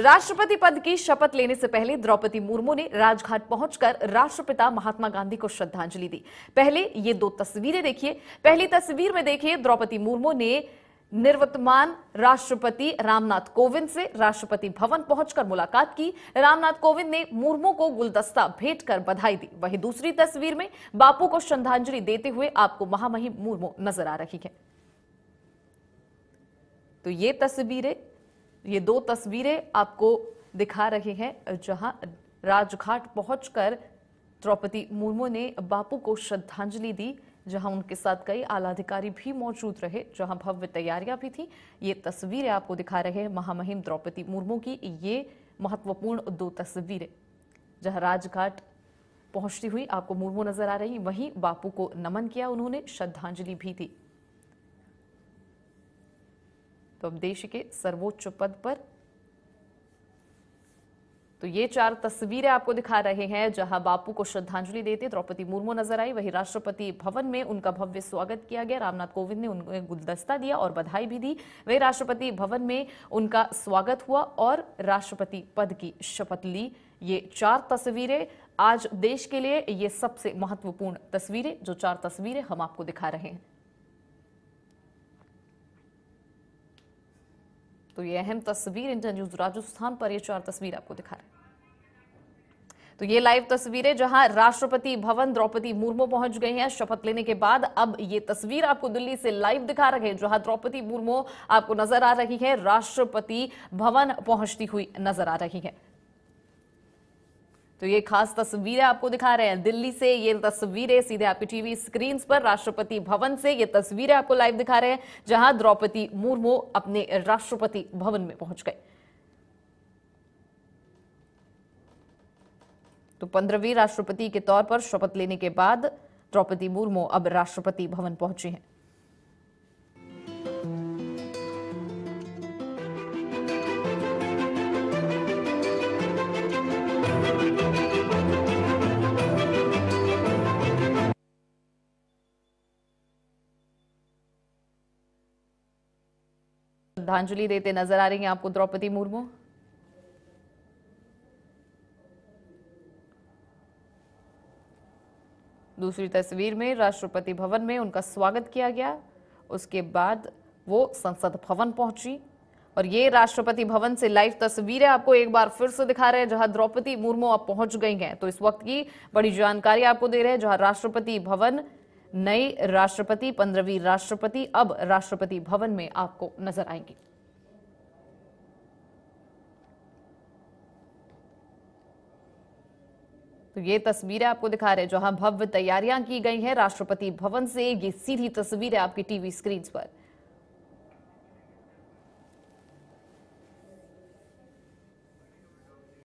राष्ट्रपति पद की शपथ लेने से पहले द्रौपदी मुर्मू ने राजघाट पहुंचकर राष्ट्रपिता महात्मा गांधी को श्रद्धांजलि दी पहले ये दो तस्वीरें देखिए पहली तस्वीर में देखिए द्रौपदी मुर्मू ने निर्वर्तमान राष्ट्रपति रामनाथ कोविंद से राष्ट्रपति भवन पहुंचकर मुलाकात की रामनाथ कोविंद ने मुर्मू को गुलदस्ता भेंट कर बधाई दी वहीं दूसरी तस्वीर में बापू को श्रद्धांजलि देते हुए आपको महामहिम मुर्मू नजर आ रही है तो ये तस्वीरें ये दो तस्वीरें आपको दिखा रहे हैं जहां राजघाट पहुंचकर द्रौपदी मुर्मू ने बापू को श्रद्धांजलि दी जहां उनके साथ कई आला अधिकारी भी मौजूद रहे जहां भव्य तैयारियां भी थी ये तस्वीरें आपको दिखा रहे हैं महामहिम द्रौपदी मुर्मू की ये महत्वपूर्ण दो तस्वीरें जहां राजघाट पहुंचती हुई आपको मुर्मू नजर आ रही वहीं बापू को नमन किया उन्होंने श्रद्धांजलि भी दी तो अब देश के सर्वोच्च पद पर तो ये चार तस्वीरें आपको दिखा रहे हैं जहां बापू को श्रद्धांजलि देते द्रौपदी मुर्मू नजर आई वहीं राष्ट्रपति भवन में उनका भव्य स्वागत किया गया रामनाथ कोविंद ने उनको गुलदस्ता दिया और बधाई भी दी वहीं राष्ट्रपति भवन में उनका स्वागत हुआ और राष्ट्रपति पद की शपथ ली ये चार तस्वीरें आज देश के लिए ये सबसे महत्वपूर्ण तस्वीरें जो चार तस्वीरें हम आपको दिखा रहे हैं तो ये अहम तस्वीर इंटर न्यूज राजस्थान पर ये चार तस्वीर आपको दिखा रहे हैं तो ये लाइव तस्वीरें जहां राष्ट्रपति भवन द्रौपदी मुर्मू पहुंच गए हैं शपथ लेने के बाद अब ये तस्वीर आपको दिल्ली से लाइव दिखा रहे हैं जहां द्रौपदी मुर्मू आपको नजर आ रही है राष्ट्रपति भवन पहुंचती हुई नजर आ रही है तो ये खास तस्वीरें आपको दिखा रहे हैं दिल्ली से ये तस्वीरें सीधे आपकी टीवी स्क्रीन पर राष्ट्रपति भवन से ये तस्वीरें आपको लाइव दिखा रहे हैं जहां द्रौपदी मुर्मू अपने राष्ट्रपति भवन में पहुंच गए तो पंद्रहवीं राष्ट्रपति के तौर पर शपथ लेने के बाद द्रौपदी मुर्मू अब राष्ट्रपति भवन पहुंची हैं श्रद्धांजलि देते नजर आ रही हैं आपको द्रौपदी मुर्मू दूसरी तस्वीर में राष्ट्रपति भवन में उनका स्वागत किया गया उसके बाद वो संसद भवन पहुंची और ये राष्ट्रपति भवन से लाइव तस्वीरें आपको एक बार फिर से दिखा रहे हैं जहां द्रौपदी मुर्मू अब पहुंच गई हैं तो इस वक्त की बड़ी जानकारी आपको दे रहे हैं जहां राष्ट्रपति भवन नए राष्ट्रपति पंद्रहवीं राष्ट्रपति अब राष्ट्रपति भवन में आपको नजर आएंगे तो ये तस्वीरें आपको दिखा रहे हैं जहां भव्य तैयारियां की गई हैं राष्ट्रपति भवन से ये सीधी तस्वीरें आपकी टीवी स्क्रीन पर